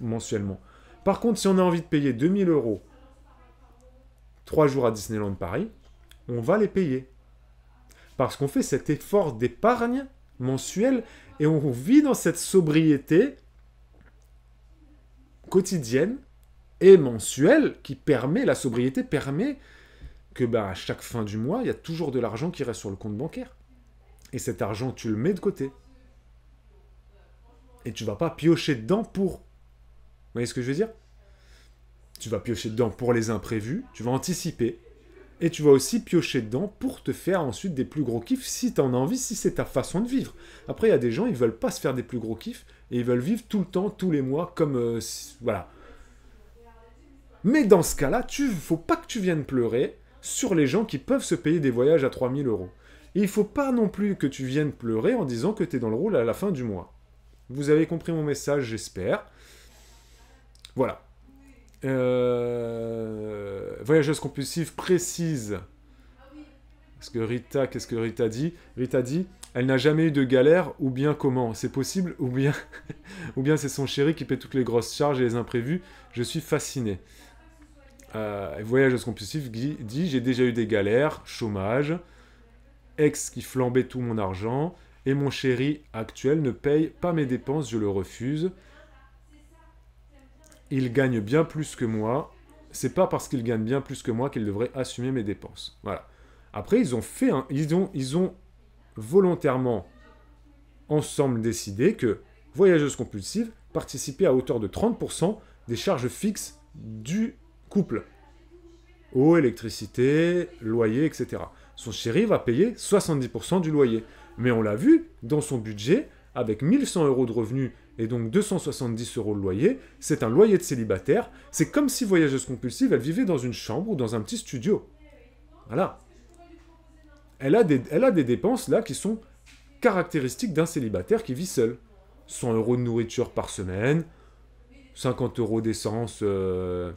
mensuellement. Par contre, si on a envie de payer 2000 euros 3 jours à Disneyland Paris, on va les payer. Parce qu'on fait cet effort d'épargne mensuel et on vit dans cette sobriété quotidienne et mensuelle qui permet, la sobriété permet que bah à chaque fin du mois, il y a toujours de l'argent qui reste sur le compte bancaire. Et cet argent, tu le mets de côté. Et tu vas pas piocher dedans pour... Vous voyez ce que je veux dire Tu vas piocher dedans pour les imprévus, tu vas anticiper. Et tu vas aussi piocher dedans pour te faire ensuite des plus gros kiffs si tu en as envie, si c'est ta façon de vivre. Après, il y a des gens, ils veulent pas se faire des plus gros kiffs, et ils veulent vivre tout le temps, tous les mois, comme... Euh, voilà. Mais dans ce cas-là, tu faut pas que tu viennes pleurer sur les gens qui peuvent se payer des voyages à 3000 euros. il faut pas non plus que tu viennes pleurer en disant que tu es dans le rôle à la fin du mois. Vous avez compris mon message, j'espère. Voilà. Euh, voyageuse compulsive précise Rita, qu'est-ce que Rita dit Rita dit, elle n'a jamais eu de galère, ou bien comment C'est possible, ou bien, ou bien c'est son chéri qui paie toutes les grosses charges et les imprévus. Je suis fasciné. Euh, voyageuse compulsif dit, j'ai déjà eu des galères, chômage, ex qui flambait tout mon argent, et mon chéri actuel ne paye pas mes dépenses, je le refuse. Il gagne bien plus que moi. C'est pas parce qu'il gagne bien plus que moi qu'il devrait assumer mes dépenses. Voilà. Après, ils ont fait, un, ils ont, ils ont volontairement ensemble décidé que voyageuse compulsive participait à hauteur de 30% des charges fixes du couple. Eau, électricité, loyer, etc. Son chéri va payer 70% du loyer. Mais on l'a vu, dans son budget, avec 1100 euros de revenus et donc 270 euros de loyer, c'est un loyer de célibataire. C'est comme si voyageuse compulsive, elle vivait dans une chambre ou dans un petit studio. Voilà elle a, des, a des dépenses là qui sont caractéristiques d'un célibataire qui vit seul. 100 euros de nourriture par semaine, 50 euros d'essence, euh,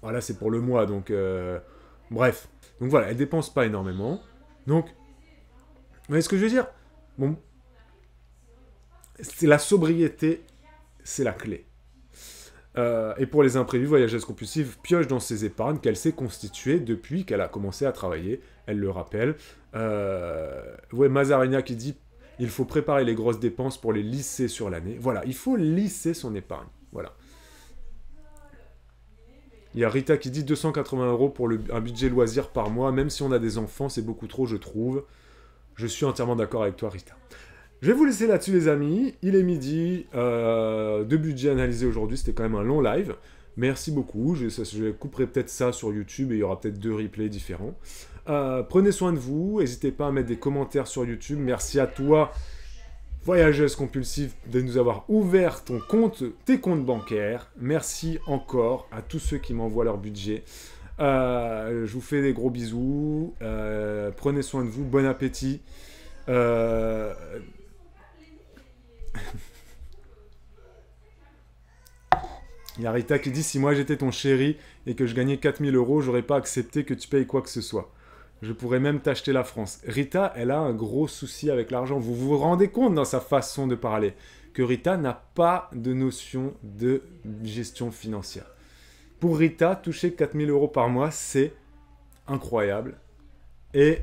voilà c'est pour le mois, donc euh, bref. Donc voilà, elle dépense pas énormément. Donc, vous voyez ce que je veux dire Bon, c'est la sobriété, c'est la clé. Euh, et pour les imprévus, voyageuse compulsive pioche dans ses épargnes qu'elle s'est constituée depuis qu'elle a commencé à travailler. Elle le rappelle. Euh, ouais, Mazarina qui dit il faut préparer les grosses dépenses pour les lisser sur l'année. Voilà, il faut lisser son épargne. Voilà. Il y a Rita qui dit 280 euros pour un budget loisir par mois, même si on a des enfants, c'est beaucoup trop, je trouve. Je suis entièrement d'accord avec toi, Rita. Je vais vous laisser là-dessus les amis, il est midi, euh, deux budgets analysés aujourd'hui, c'était quand même un long live. Merci beaucoup, je, couperai peut-être ça sur YouTube et il y aura peut-être deux replays différents. Euh, prenez soin de vous, n'hésitez pas à mettre des commentaires sur YouTube. Merci à toi, voyageuse compulsive, de nous avoir ouvert ton compte, tes comptes bancaires. Merci encore à tous ceux qui m'envoient leur budget. Euh, je vous fais des gros bisous. prenez soin de vous, bon appétit. Il y a Rita qui dit Si moi j'étais ton chéri et que je gagnais 4000 euros, j'aurais pas accepté que tu payes quoi que ce soit. Je pourrais même t'acheter la France. Rita, elle a un gros souci avec l'argent. Vous vous rendez compte dans sa façon de parler que Rita n'a pas de notion de gestion financière. Pour Rita, toucher 4000 euros par mois, c'est incroyable. Et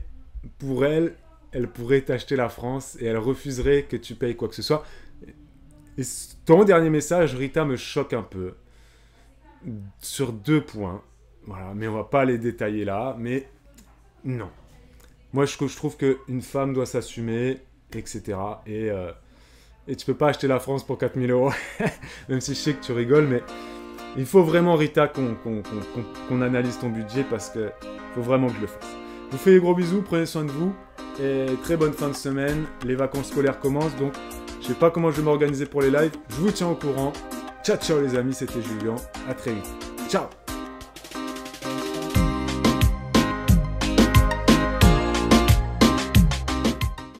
pour elle, elle pourrait t'acheter la France et elle refuserait que tu payes quoi que ce soit. Et ton dernier message, Rita, me choque un peu. Sur deux points. Voilà, mais on va pas les détailler là. Mais non. Moi, je, trouve qu'une femme doit s'assumer, etc. Euh, et, tu peux pas acheter la France pour 4000 euros. Même si je sais que tu rigoles, mais il faut vraiment, Rita, qu'on analyse ton budget parce que faut vraiment que je le fasse. Je vous fais des gros bisous, prenez soin de vous et très bonne fin de semaine. Les vacances scolaires commencent, donc je sais pas comment je vais m'organiser pour les lives. Je vous tiens au courant. Ciao, ciao les amis, c'était Julien. À très vite. Ciao